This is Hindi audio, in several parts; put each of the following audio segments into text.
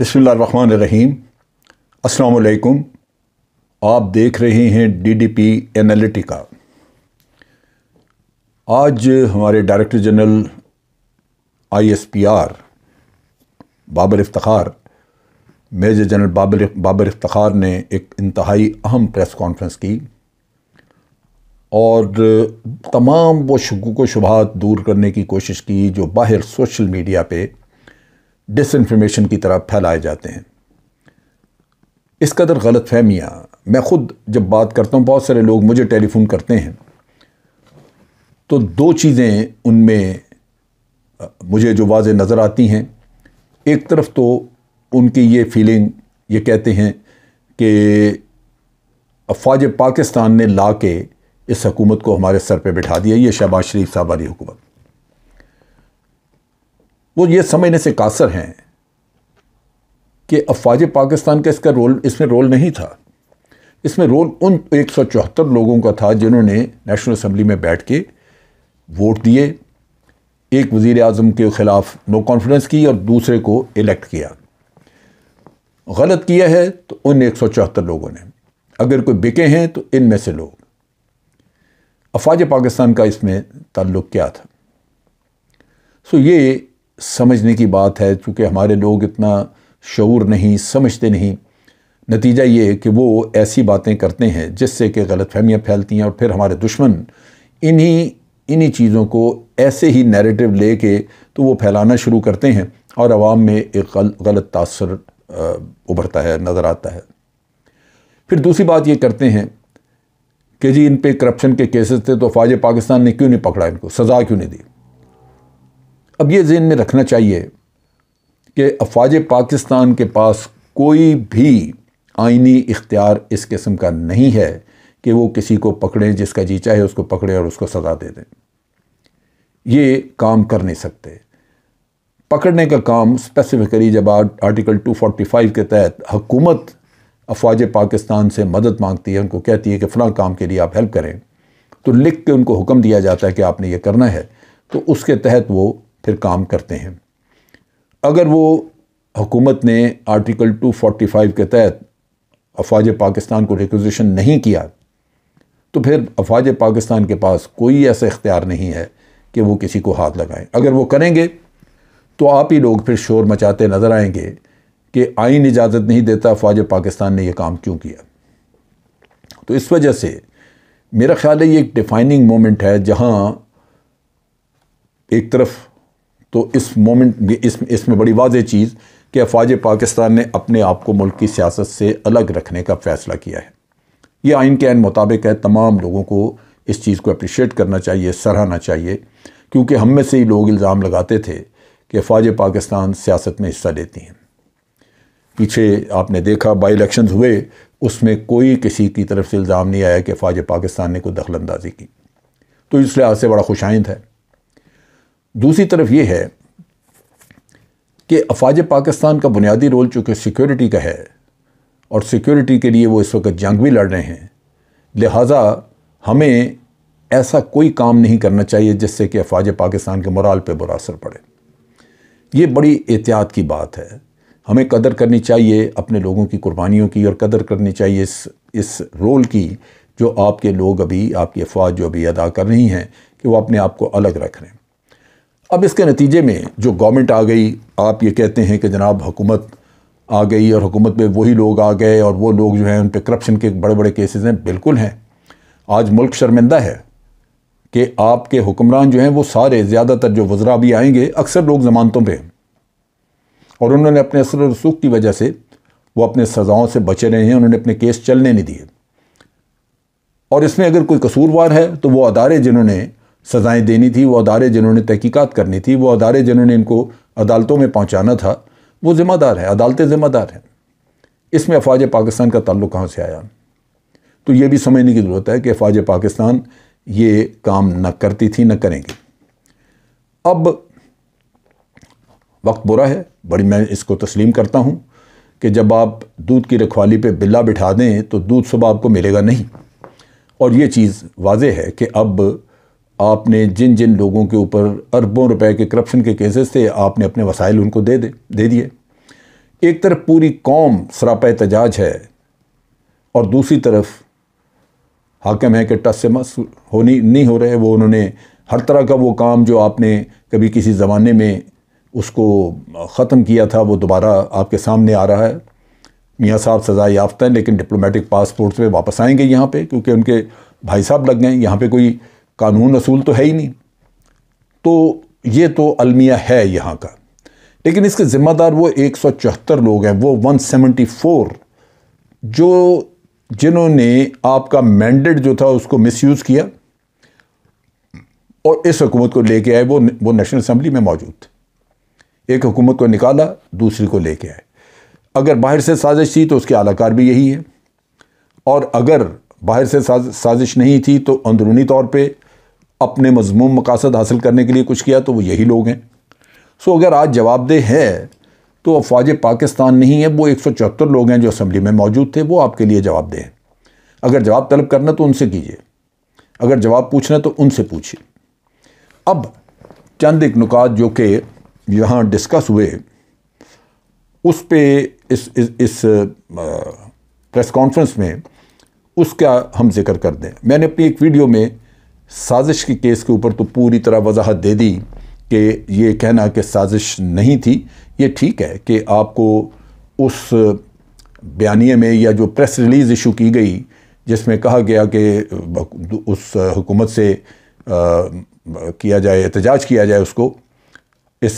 बसमीम अलकुम आप देख रहे हैं डीडीपी एनालिटिका आज हमारे डायरेक्टर जनरल आईएसपीआर बाबर इफ्तार मेजर जनरल बाबर बाबर इफ्तार ने एक इंतहाई अहम प्रेस कॉन्फ्रेंस की और तमाम वो शकूक शुभात दूर करने की कोशिश की जो बाहर सोशल मीडिया पे डिसइंफॉर्मेशन की तरह फैलाए जाते हैं इस कदर गलत फहमियाँ मैं ख़ुद जब बात करता हूँ बहुत सारे लोग मुझे टेलीफोन करते हैं तो दो चीज़ें उनमें मुझे जो वाज नज़र आती हैं एक तरफ तो उनकी ये फीलिंग ये कहते हैं कि अफवाज पाकिस्तान ने ला के इस हकूमत को हमारे सर पे बिठा दिया ये शहबाज शरीफ साहब वाली हुकूमत वो ये समझने से कासर हैं कि अफवाज पाकिस्तान का इसका रोल इसमें रोल नहीं था इसमें रोल उन एक लोगों का था जिन्होंने नेशनल असम्बली में बैठ के वोट दिए एक वज़ी अजम के ख़िलाफ़ नो कॉन्फिडेंस की और दूसरे को इलेक्ट किया गलत किया है तो उन एक लोगों ने अगर कोई बिके हैं तो इनमें से लोग अफवाज पाकिस्तान का इसमें ताल्लुक़ क्या था सो ये समझने की बात है क्योंकि हमारे लोग इतना शूर नहीं समझते नहीं नतीजा ये कि वो ऐसी बातें करते हैं जिससे कि गलत फहमियाँ फैलती हैं और फिर हमारे दुश्मन इन्हीं इन्हीं चीज़ों को ऐसे ही नैरेटिव ले के तो वो फैलाना शुरू करते हैं और आवाम में एक गल, गलत तासर उभरता है नज़र आता है फिर दूसरी बात ये करते हैं कि जी इन पर करप्शन के केसेस थे तो फ़ौज पाकिस्तान ने क्यों नहीं पकड़ा इनको सज़ा क्यों नहीं दी अब ये जेन में रखना चाहिए कि अफवाज पाकिस्तान के पास कोई भी आइनी इख्तियार इस किस्म का नहीं है कि वो किसी को पकड़ें जिसका जी चाहे उसको पकड़ें और उसको सजा दे दें ये काम कर नहीं सकते पकड़ने का काम स्पेसिफिकली जब आर्टिकल 245 के तहत हुकूमत अफवाज पाकिस्तान से मदद मांगती है उनको कहती है कि फ़लाँ काम के लिए आप हेल्प करें तो लिख के उनको हुक्म दिया जाता है कि आपने ये करना है तो उसके तहत वो फिर काम करते हैं अगर वो हुकूमत ने आर्टिकल 245 के तहत अफवाज पाकिस्तान को रिक्वजिशन नहीं किया तो फिर अफवाज पाकिस्तान के पास कोई ऐसा इख्तियार नहीं है कि वो किसी को हाथ लगाएं अगर वो करेंगे तो आप ही लोग फिर शोर मचाते नज़र आएंगे कि आइन इजाज़त नहीं देता अफवाज पाकिस्तान ने यह काम क्यों किया तो इस वजह से मेरा ख्याल है ये एक डिफाइनिंग मोमेंट है जहाँ एक तरफ तो इस मोमेंट इस इसमें बड़ी वाज चीज़ कि अफवाज पाकिस्तान ने अपने आप को मुल्क की सियासत से अलग रखने का फ़ैसला किया है ये आइन के आन मुताबिक है तमाम लोगों को इस चीज़ को अप्रिशिएट करना चाहिए सराहना चाहिए क्योंकि हम में से ही लोग इल्ज़ाम लगाते थे कि अफवाज पाकिस्तान सियासत में हिस्सा लेती हैं पीछे आपने देखा बाई इलेक्शन हुए उसमें कोई किसी की तरफ से इल्ज़ाम नहीं आया कि अफवाज पाकिस्तान ने कोई दखल अंदाजी की तो इस लिहाज से बड़ा खुशाइंद है दूसरी तरफ ये है कि अफवाज पाकिस्तान का बुनियादी रोल चूँकि सिक्योरिटी का है और सिक्योरिटी के लिए वो इस वक्त जंग भी लड़ रहे हैं लिहाजा हमें ऐसा कोई काम नहीं करना चाहिए जिससे कि अफवाज पाकिस्तान के मोराल पर बुरा असर पड़े ये बड़ी एहतियात की बात है हमें कदर करनी चाहिए अपने लोगों की कुर्बानियों की और कदर करनी चाहिए इस इस रोल की जो आपके लोग अभी आपकी अफवाज जो अभी अदा कर रही हैं कि वो अपने आप को अलग रख रहे हैं अब इसके नतीजे में जो गवर्नमेंट आ गई आप ये कहते हैं कि जनाब हुकूमत आ गई और हुकूमत में वही लोग आ गए और वो लोग जो हैं उन पर करप्शन के बड़े बड़े केसेस हैं बिल्कुल हैं आज मुल्क शर्मिंदा है कि आपके हुक्मरान जो हैं वो सारे ज़्यादातर जो वज्रा भी आएंगे अक्सर लोग ज़मानतों पर और उन्होंने अपने असर रसूख की वजह से वो अपने सज़ाओं से बचे रहे हैं उन्होंने अपने केस चलने नहीं दिए और इसमें अगर कोई कसूरवार है तो वो अदारे जिन्होंने सज़ाएं देनी थी वो अदारे जिन्होंने तहकीकात करनी थी वो अदारे जिन्होंने इनको अदालतों में पहुँचाना था वो ज़िम्मेदार है अदालतें ज़िम्मेदार हैं इसमें अफवाज पाकिस्तान का ताल्लुक कहाँ से आया तो ये भी समझने की ज़रूरत है कि अफवाज पाकिस्तान ये काम न करती थी न करेंगी अब वक्त बुरा है बड़ी मैं इसको तस्लीम करता हूँ कि जब आप दूध की रखवाली पे बिल्ला बिठा दें तो दूध सुबह आपको मिलेगा नहीं और ये चीज़ वाज है कि अब आपने जिन जिन लोगों के ऊपर अरबों रुपए के करप्शन के केसेस थे आपने अपने वसाइल उनको दे दे दे दिए एक तरफ पूरी कौम सरापा एहतजाज है और दूसरी तरफ हाकम है कि टस से मस होनी नहीं हो रहे वो उन्होंने हर तरह का वो काम जो आपने कभी किसी ज़माने में उसको ख़त्म किया था वो दोबारा आपके सामने आ रहा है मियाँ साहब सज़ा याफ्ता हैं लेकिन डिप्लोमेटिक पासपोर्ट पे वापस आएंगे यहाँ पे क्योंकि उनके भाई साहब लग गए यहाँ पे कोई कानून असूल तो है ही नहीं तो ये तो अलमिया है यहाँ का लेकिन इसके ज़िम्मेदार वो एक सौ चौहत्तर लोग हैं वो वन सेवेंटी फोर जो जिन्होंने आपका मैंडेट जो था उसको मिसयूज़ किया और इस हुकूमत को लेके आए वो वो नेशनल असम्बली में मौजूद थे एक हुकूमत को निकाला दूसरी को लेके आए अगर बाहर से साजिश थी तो उसके आलाकार भी यही है और अगर बाहर से साजिश नहीं थी तो अंदरूनी तौर पे अपने मजमूम मकासद हासिल करने के लिए कुछ किया तो वो यही लोग हैं सो अगर आज जवाबदेह है तो अफवाज पाकिस्तान नहीं है वो एक सौ चौहत्तर लोग हैं जो असम्बली में मौजूद थे वो आपके लिए जवाबदेह हैं अगर जवाब तलब करना तो उनसे कीजिए अगर जवाब पूछना तो उनसे पूछिए अब चंद एक नुकात जो कि यहाँ डिस्कस हुए उस पर इस इस, इस प्रेस कॉन्फ्रेंस में उसका हम जिक्र कर दें मैंने अपनी एक वीडियो में साजिश के केस के ऊपर तो पूरी तरह वजाहत दे दी कि ये कहना कि साजिश नहीं थी ये ठीक है कि आपको उस बयानी में या जो प्रेस रिलीज़ इशू की गई जिसमें कहा गया कि उस हुकूमत से आ, किया जाए एहतजाज किया जाए उसको इस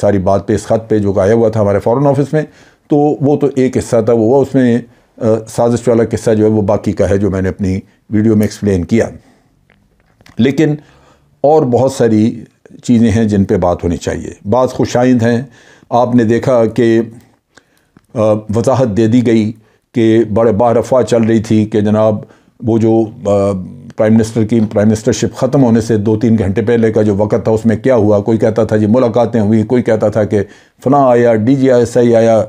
सारी बात पे इस ख़त पे जो गाया हुआ था हमारे फ़ॉरेन ऑफिस में तो वो तो एक हिस्सा था वो हुआ उसमें साजिश वाला किस्सा जो है वो बाकी का है जो मैंने अपनी वीडियो में एक्सप्लेन किया लेकिन और बहुत सारी चीज़ें हैं जिन पे बात होनी चाहिए बात खुशाइंद हैं आपने देखा कि वजाहत दे दी गई कि बड़े बार अफवाह चल रही थी कि जनाब वो जो प्राइम मिनिस्टर की प्राइम मिनिस्टरशिप ख़त्म होने से दो तीन घंटे पहले का जो वक़्त था उसमें क्या हुआ कोई कहता था जी मुलाकातें हुई कोई कहता था कि फ़लाँ आया डी जी एस आई आया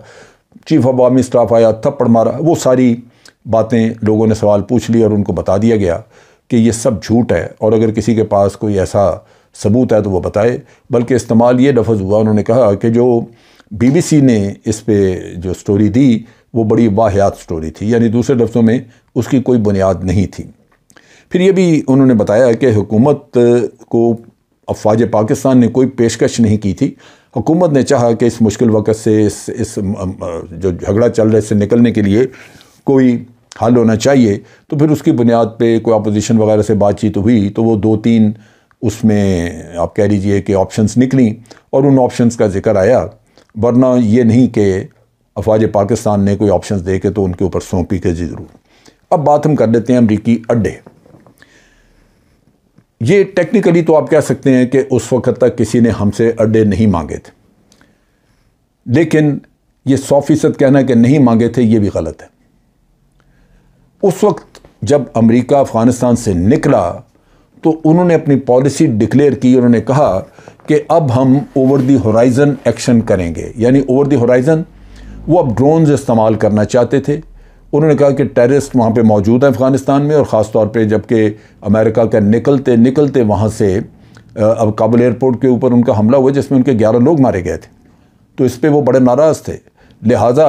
चीफ ऑफ आर्मी स्टाफ आया थप्पड़ मारा वो सारी बातें लोगों ने सवाल पूछ लिया और उनको बता दिया गया कि ये सब झूठ है और अगर किसी के पास कोई ऐसा सबूत है तो वो बताए बल्कि इस्तेमाल ये लफज हुआ उन्होंने कहा कि जो बी बी सी ने इस पर जो स्टोरी दी वो बड़ी वाहियात स्टोरी थी यानी दूसरे लफ्ज़ों में उसकी कोई बुनियाद नहीं थी फिर ये भी उन्होंने बताया कि हुकूमत को अफवाज पाकिस्तान ने कोई पेशकश नहीं की थी हुकूमत ने चाहा कि इस मुश्किल वक़्त से इस इस जो झगड़ा चल रहा है इससे निकलने के लिए कोई हल होना चाहिए तो फिर उसकी बुनियाद पे कोई अपोजिशन वगैरह से बातचीत हुई तो वो दो तीन उसमें आप कह लीजिए कि ऑप्शंस निकली और उन ऑप्शंस का जिक्र आया वरना ये नहीं कि अफवाज पाकिस्तान ने कोई ऑप्शंस दे के तो उनके ऊपर सौंपी के जी ज़रूर अब बात हम कर लेते हैं अमरीकी अड्डे ये टेक्निकली तो आप कह सकते हैं कि उस वक़्त तक किसी ने हमसे अड्डे नहीं मांगे थे लेकिन ये सौ फ़ीसद कहना कि नहीं मांगे थे ये भी गलत है उस वक्त जब अमेरिका अफ़गानिस्तान से निकला तो उन्होंने अपनी पॉलिसी डिक्लेयर की उन्होंने कहा कि अब हम ओवर दी होराइज़न एक्शन करेंगे यानी ओवर दी होराइज़न वो अब ड्रोन्स इस्तेमाल करना चाहते थे उन्होंने कहा कि टेररिस्ट वहाँ पे मौजूद हैं अफ़गानिस्तान में और ख़ास तौर पे जबकि अमेरिका का निकलते निकलते वहाँ से अब काबुल एयरपोर्ट के ऊपर उनका हमला हुआ जिसमें उनके ग्यारह लोग मारे गए थे तो इस पर वो बड़े नाराज़ थे लिहाजा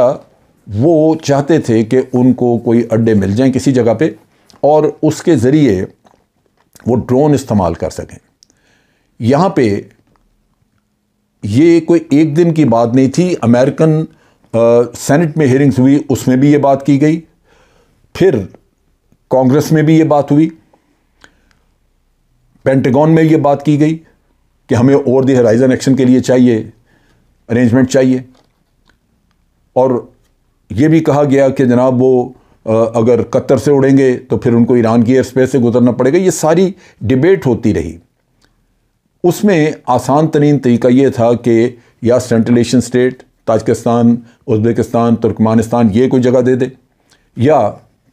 वो चाहते थे कि उनको कोई अड्डे मिल जाएं किसी जगह पे और उसके ज़रिए वो ड्रोन इस्तेमाल कर सकें यहाँ पे ये कोई एक दिन की बात नहीं थी अमेरिकन सेनेट में हयरिंग्स हुई उसमें भी ये बात की गई फिर कांग्रेस में भी ये बात हुई पेंटागन में ये बात की गई कि हमें ओवर दी हराइजन एक्शन के लिए चाहिए अरेंजमेंट चाहिए और ये भी कहा गया कि जनाब वो अगर कतर से उड़ेंगे तो फिर उनको ईरान की एयर स्पेस से गुजरना पड़ेगा ये सारी डिबेट होती रही उसमें आसान तरीन तरीका ये था कि या central Asian state Tajikistan Uzbekistan Turkmenistan ये कोई जगह दे दे या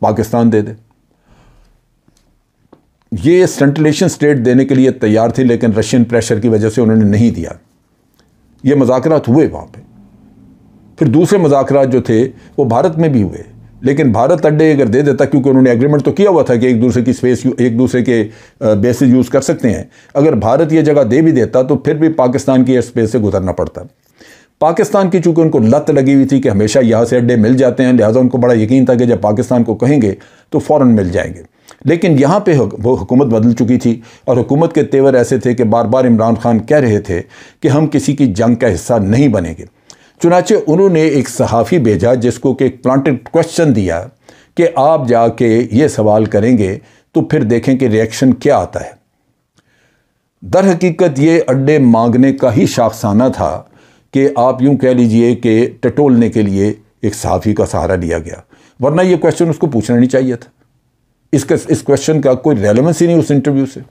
पाकिस्तान दे दे ये सेंट्रलेशन स्टेट देने के लिए तैयार थी लेकिन रशियन प्रेशर की वजह से उन्होंने नहीं दिया ये मजाक हुए वहाँ पर फिर दूसरे मुजाकर जो थे वो भारत में भी हुए लेकिन भारत अड्डे अगर दे देता क्योंकि उन्होंने एग्रीमेंट तो किया हुआ था कि एक दूसरे की स्पेस एक दूसरे के बेसिस यूज़ कर सकते हैं अगर भारत ये जगह दे भी देता तो फिर भी पाकिस्तान की एयर स्पेस से गुजरना पड़ता पाकिस्तान की चूंकि उनको लत लगी हुई थी कि हमेशा यहाँ से अड्डे मिल जाते हैं लिहाजा उनको बड़ा यकीन था कि जब पाकिस्तान को कहेंगे तो फ़ौर मिल जाएंगे लेकिन यहाँ पे वो हुकूमत बदल चुकी थी और हुकूमत के तेवर ऐसे थे कि बार बार इमरान खान कह रहे थे कि हम किसी की जंग का हिस्सा नहीं बनेंगे चुनाचे उन्होंने एक सहाफ़ी भेजा जिसको कि एक प्लान्ट क्वेश्चन दिया कि आप जाके ये सवाल करेंगे तो फिर देखें कि रिएक्शन क्या आता है दर हकीकत ये अड्डे मांगने का ही शाखसाना था कि आप यूं कह लीजिए कि टटोलने के लिए एक सहाफ़ी का सहारा लिया गया वरना ये क्वेश्चन उसको पूछना नहीं चाहिए था इसका इस क्वेश्चन का कोई रेलिवेंस ही नहीं उस इंटरव्यू से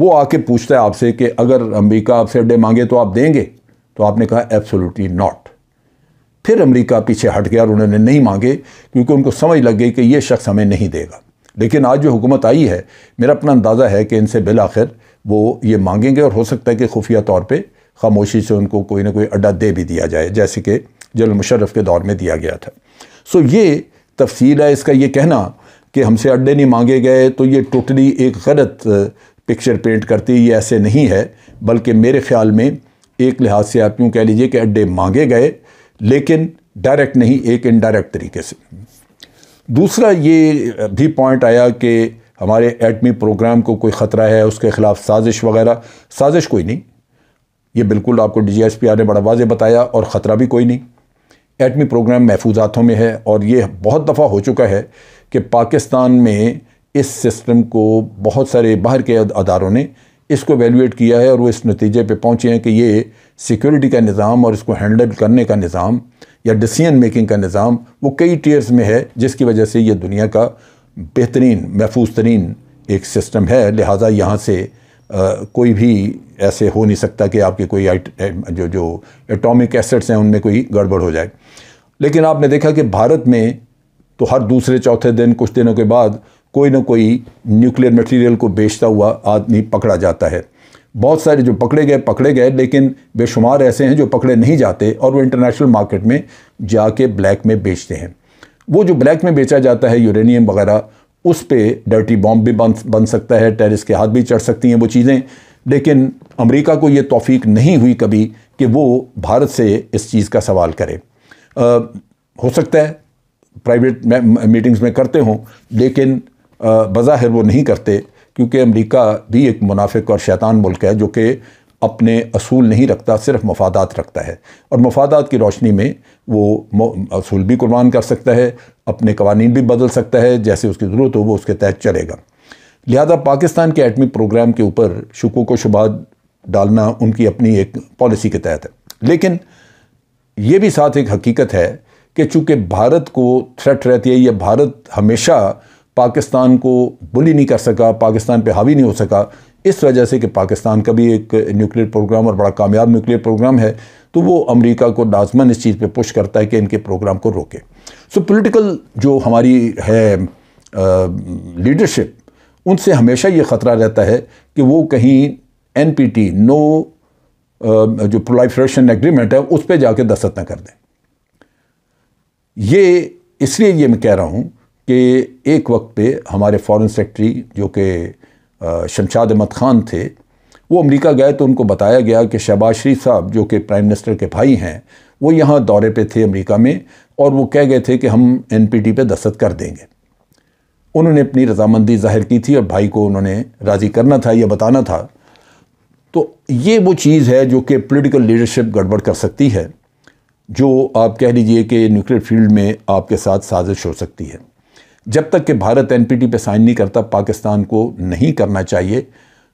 वो आके पूछता है आपसे कि अगर अमरीका आपसे अड्डे मांगे तो आप देंगे तो आपने कहा एब्सोल्युटली नॉट फिर अमेरिका पीछे हट गया और उन्होंने नहीं मांगे क्योंकि उनको समझ लग गई कि ये शख्स हमें नहीं देगा लेकिन आज जो हुकूमत आई है मेरा अपना अंदाज़ा है कि इनसे बिल आखिर वो ये मांगेंगे और हो सकता है कि खुफिया तौर पर खामोशी से उनको कोई ना कोई अड्डा दे भी दिया जाए जैसे कि जनरल मुशर्रफ के दौर में दिया गया था सो ये तफसील है इसका ये कहना कि हमसे अड्डे नहीं मांगे गए तो ये टोटली एक गलत पिक्चर पेंट करती ये ऐसे नहीं है बल्कि मेरे ख्याल में एक लिहाज से आप यूँ कह लीजिए कि अड्डे मांगे गए लेकिन डायरेक्ट नहीं एक इनडायरेक्ट तरीके से दूसरा ये भी पॉइंट आया कि हमारे एटमी प्रोग्राम को कोई ख़तरा है उसके ख़िलाफ़ साजिश वगैरह साजिश कोई नहीं ये बिल्कुल आपको D G S P R ने बड़ा वाजे बताया और ख़तरा भी कोई नहीं एटमी प्रोग्राम महफूज हाथों में है और ये बहुत दफ़ा हो चुका है कि पाकिस्तान में इस सिस्टम को बहुत सारे बाहर के अदारों ने इसको वैल्यूएट किया है और वो इस नतीजे पे पहुँचे हैं कि ये सिक्योरिटी का निज़ाम और इसको हैंडल करने का निज़ाम या डिसीजन मेकिंग का निज़ाम वो कई टीयर्स में है जिसकी वजह से ये दुनिया का बेहतरीन महफूज तरीन एक सिस्टम है लिहाजा यहाँ से आ, कोई भी ऐसे हो नहीं सकता कि आपके कोई जो जो एटॉमिक एसेट्स हैं उनमें कोई गड़बड़ हो जाए लेकिन आपने देखा कि भारत में तो हर दूसरे चौथे दिन कुछ दिनों के बाद कोई ना कोई न्यूक्लियर मटेरियल को बेचता हुआ आदमी पकड़ा जाता है बहुत सारे जो पकड़े गए पकड़े गए लेकिन बेशुमार ऐसे हैं जो पकड़े नहीं जाते और वो इंटरनेशनल मार्केट में जाके ब्लैक में बेचते हैं वो जो ब्लैक में बेचा जाता है यूरेनियम वगैरह उस पर डर्टी बॉम्ब भी बन बन सकता है टेरिस के हाथ भी चढ़ सकती हैं वो चीज़ें लेकिन अमेरिका को ये तोफ़ीक नहीं हुई कभी कि वो भारत से इस चीज़ का सवाल करे आ, हो सकता है प्राइवेट मीटिंग्स में करते हों लेकिन बज़ाहिर वो नहीं करते क्योंकि अमरीका भी एक मुनाफिक और शैतान मुल्क है जो कि अपने असूल नहीं रखता सिर्फ मफादात रखता है और मफादात की रोशनी में वो असूल भी कुर्बान कर सकता है अपने कवानीन भी बदल सकता है जैसे उसकी ज़रूरत हो वो उसके तहत चलेगा लिहाजा पाकिस्तान के एटमी प्रोग्राम के ऊपर शुकों को शुबा डालना उनकी अपनी एक पॉलिसी के तहत है लेकिन ये भी साथ एक हकीकत है कि चूँकि भारत को थ्रेट रहती है या भारत हमेशा पाकिस्तान को बुली नहीं कर सका पाकिस्तान पे हावी नहीं हो सका इस वजह से कि पाकिस्तान का भी एक न्यूक्लियर प्रोग्राम और बड़ा कामयाब न्यूक्लियर प्रोग्राम है तो वो अमेरिका को लाजमन इस चीज़ पे पुश करता है कि इनके प्रोग्राम को रोके सो पॉलिटिकल जो हमारी है लीडरशिप उनसे हमेशा ये ख़तरा रहता है कि वो कहीं एन पी टी नो जो प्रोलाइफ्रेशन एग्रीमेंट है उस पर जाके दस्त ना कर दें ये इसलिए ये मैं कह रहा हूँ कि एक वक्त पे हमारे फॉरेन सेक्रेटरी जो कि शमशाद अहमद ख़ान थे वो अमेरिका गए तो उनको बताया गया कि शहबाज शरीफ साहब जो कि प्राइम मिनिस्टर के भाई हैं वो यहाँ दौरे पे थे अमेरिका में और वो कह गए थे कि हम एन पी टी पर दस्तखत कर देंगे उन्होंने अपनी रजामंदी जाहिर की थी और भाई को उन्होंने राज़ी करना था या बताना था तो ये वो चीज़ है जो कि पोलिटिकल लीडरशिप गड़बड़ कर सकती है जो आप कह लीजिए कि न्यूक्लियर फील्ड में आपके साथ साजिश हो सकती है जब तक कि भारत एनपीटी पे साइन नहीं करता पाकिस्तान को नहीं करना चाहिए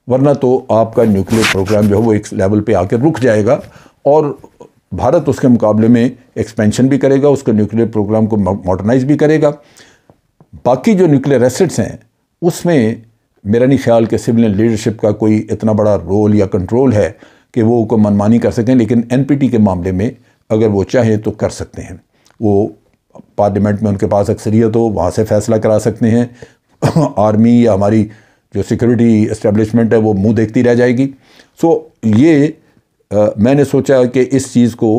वरना तो आपका न्यूक्लियर प्रोग्राम जो है वो एक लेवल पे आकर रुक जाएगा और भारत उसके मुकाबले में एक्सपेंशन भी करेगा उसके न्यूक्लियर प्रोग्राम को मॉडर्नाइज भी करेगा बाकी जो न्यूक्लियर एसेट्स हैं उसमें मेरा नहीं ख्याल कि सिविल लीडरशिप का कोई इतना बड़ा रोल या कंट्रोल है कि वो उनको मनमानी कर सकें लेकिन एनपीटी के मामले में अगर वो चाहे तो कर सकते हैं वो पार्लियामेंट में उनके पास अक्सरियत हो वहाँ से फैसला करा सकते हैं आर्मी या हमारी जो सिक्योरिटी इस्टेब्लिशमेंट है वो मुंह देखती रह जाएगी सो ये आ, मैंने सोचा कि इस चीज़ को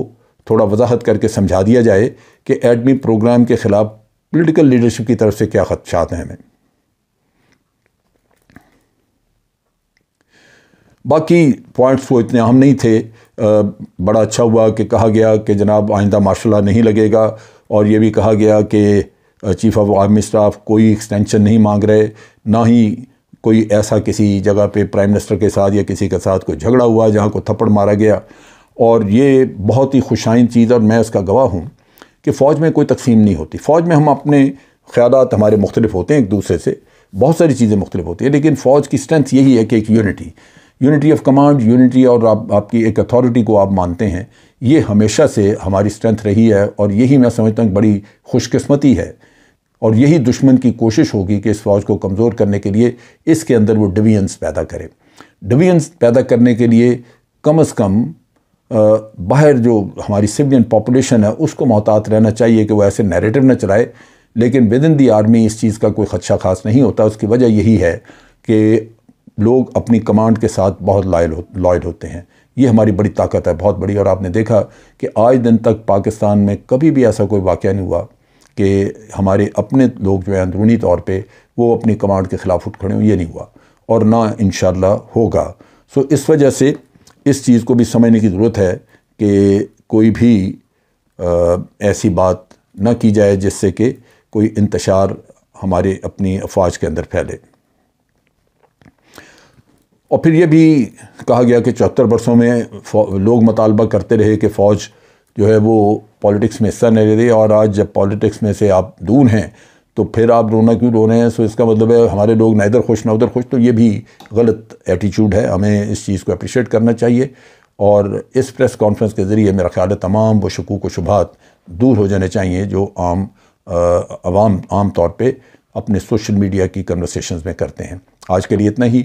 थोड़ा वजाहत करके समझा दिया जाए कि एडमी प्रोग्राम के ख़िलाफ़ पोलिटिकल लीडरशिप की तरफ से क्या खदशात हैं हमें बाकी पॉइंट्स वो इतने अहम नहीं थे आ, बड़ा अच्छा हुआ कि कहा गया कि जनाब आइंदा माशाल्लाह नहीं लगेगा और ये भी कहा गया कि चीफ ऑफ आर्मी स्टाफ कोई एक्सटेंशन नहीं मांग रहे ना ही कोई ऐसा किसी जगह पे प्राइम मिनिस्टर के साथ या किसी के साथ कोई झगड़ा हुआ जहाँ को थप्पड़ मारा गया और ये बहुत ही खुशाइन चीज़ और मैं इसका गवाह हूँ कि फ़ौज में कोई तकसीम नहीं होती फ़ौज में हम अपने ख्याल हमारे मुख्तलिफ होते हैं एक दूसरे से बहुत सारी चीज़ें मुख्तलिफ होती है लेकिन फ़ौज की स्ट्रेंथ यही है कि एक unity unity of command unity और आप, आपकी एक अथॉरिटी को आप मानते हैं ये हमेशा से हमारी स्ट्रेंथ रही है और यही मैं समझता हूँ बड़ी खुशकस्मती है और यही दुश्मन की कोशिश होगी कि इस फौज को कमज़ोर करने के लिए इसके अंदर वो डिवीजन्स पैदा करे डिवीजन्स पैदा करने के लिए कम अज़ कम बाहर जो हमारी सिविलियन पॉपुलेशन है उसको मोहतात रहना चाहिए कि वो ऐसे नैरेटिव ना चलाए लेकिन विद इन दी आर्मी इस चीज़ का कोई खदशा खास नहीं होता उसकी वजह यही है कि लोग अपनी कमांड के साथ बहुत लॉयल हो लॉयल होते हैं ये हमारी बड़ी ताकत है बहुत बड़ी और आपने देखा कि आज दिन तक पाकिस्तान में कभी भी ऐसा कोई वाक़ नहीं हुआ कि हमारे अपने लोग जो हैं अंदरूनी तौर पर वो अपनी कमांड के ख़िलाफ़ उठ खड़े हों ये नहीं हुआ और ना इन होगा सो इस वजह से इस चीज़ को भी समझने की ज़रूरत है कि कोई भी आ, ऐसी बात ना की जाए जिससे कि कोई इंतशार हमारे अपनी अफवाज के अंदर फैले और फिर ये भी कहा गया कि चौहत्तर बरसों में लोग मुतालबा करते रहे कि फ़ौज जो है वो पॉलिटिक्स में हिस्सा नहीं ले रही और आज जब पॉलिटिक्स में से आप दूर हैं तो फिर आप रोना क्यों रो रहे हैं सो इसका मतलब है हमारे लोग ना इधर खुश ना उधर खुश तो ये भी गलत एटीट्यूड है हमें इस चीज़ को अप्रिशिएट करना चाहिए और इस प्रेस कॉन्फ्रेंस के ज़रिए मेरा ख्याल है तमाम व शकूक व शुभात दूर हो जाने चाहिए जो आम आवाम आम तौर पर अपने सोशल मीडिया की कन्वर्सेशन में करते हैं आज के लिए इतना ही